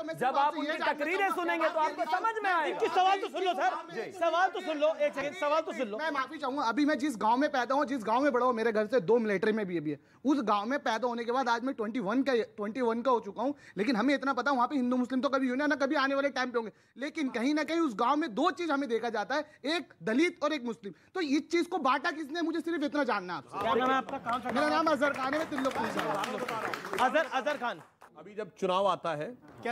तो मैं जब आप उनकी तकरीरें सुनेंगे तो आपको समझ में आएगी सवाल तो सुन लो सर सवाल तो सुन लो एक सेकंड सवाल तो सुन लो मैं माफी चाहूंगा अभी मैं जिस गांव में पैदा हूँ जिस गांव में बड़ा हूँ मेरे घर से दो मिलिट्री में भी अभी है उस गांव में पैदा होने के बाद आज मैं ट्वेंटी वन का ट्वेंटी वन का हो चुका हूँ लेकिन हमें इतना पता वहाँ पे हिंदू मुस्लिम तो कभी होने ना कभी आने वाले टाइम पे होंगे लेकिन हाँ। कहीं ना कहीं उस गाँव में दो चीज हमें देखा जाता है एक दलित और एक मुस्लिम तो इस चीज को बांटा किसने मुझे सिर्फ इतना जानना आपसे मेरा नाम अजहर खान है मैं तिल्लो अजहर अजहर खान अभी जब चुनाव आता है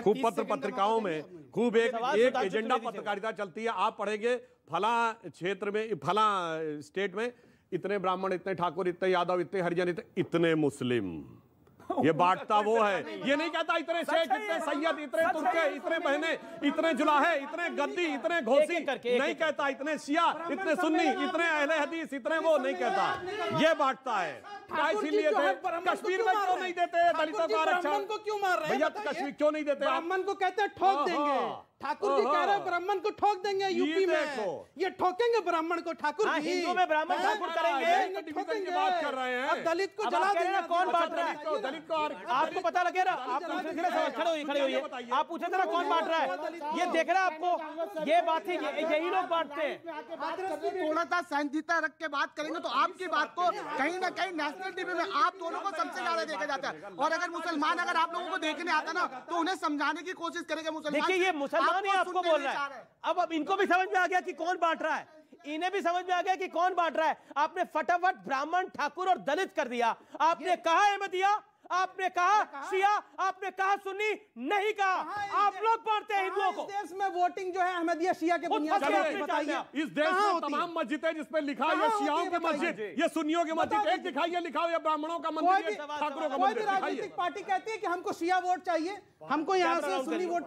खूब पत्र पत्रिकाओं में खूब एक एक एजेंडा पत्रकारिता चलती है आप पढ़ेंगे फला क्षेत्र में फला स्टेट में इतने ब्राह्मण इतने ठाकुर इतने यादव इतने हरिजन इतने इतने मुस्लिम ये बांटता वो है ये नहीं कहता इतने शेख इतने सैयद इतने तुर्के इतने बहने इतने जुलाहे इतने गद्दी इतने घोसी नहीं कहता इतने शिया इतने सुन्नी इतने अहले हदीस इतने वो नहीं कहता ये बांटता है इसीलिए देते क्यों मार रहे क्यों नहीं देते ब्राह्मण को कहते हैं ठोक हाँ, हाँ, देंगे हाँ। ठाकुर जी कह रहे हैं ब्राह्मण को ठोक देंगे यूपी में ये ठोकेंगे ब्राह्मण को ठाकुर में ब्राह्मण ठाकुर करेंगे तो बात कर रहे हैं दलित को जला देना अच्छा, कौन बांट रहा है आपको पता लगे ना आप खड़े हुई खड़े हुई आप पूछे थे ना कौन बांट रहा है ये देख रहे आपको ये बात है यही लोग बांटते हैं थोड़ा सा संजीता रख के बात करेंगे तो आपकी बात को कहीं ना कहीं नेशनल टीवी में आप दोनों को सबसे ज्यादा देखा जाता है और अगर मुसलमान अगर आप लोगों को देखने आता ना तो उन्हें समझाने की कोशिश करेंगे मुसलमान देखिए ये मुसलमान ही आपको बोल रहा है अब अब इनको भी समझ में आ गया कि कौन बांट रहा है इन्हें भी समझ में आ गया कि कौन बांट रहा है आपने फटाफट ब्राह्मण ठाकुर और दलित कर दिया आपने कहा अहमदिया आपने कहा, शिया आपने कहा सुनी नहीं कहा आप लोग बांटते हैं हिंदुओं को देश में वोटिंग जो है अहमदिया शिया के बताइए इस देश में तमाम मस्जिदें जिसमें लिखा हुआ शियाओं की मस्जिद ये सुनियों की मस्जिद एक दिखाइए लिखा हुआ ब्राह्मणों का मंदिर ठाकुरों का मंदिर राजनीतिक पार्टी कहती है कि हमको शिया वोट चाहिए हमको यहाँ से सुनी वोट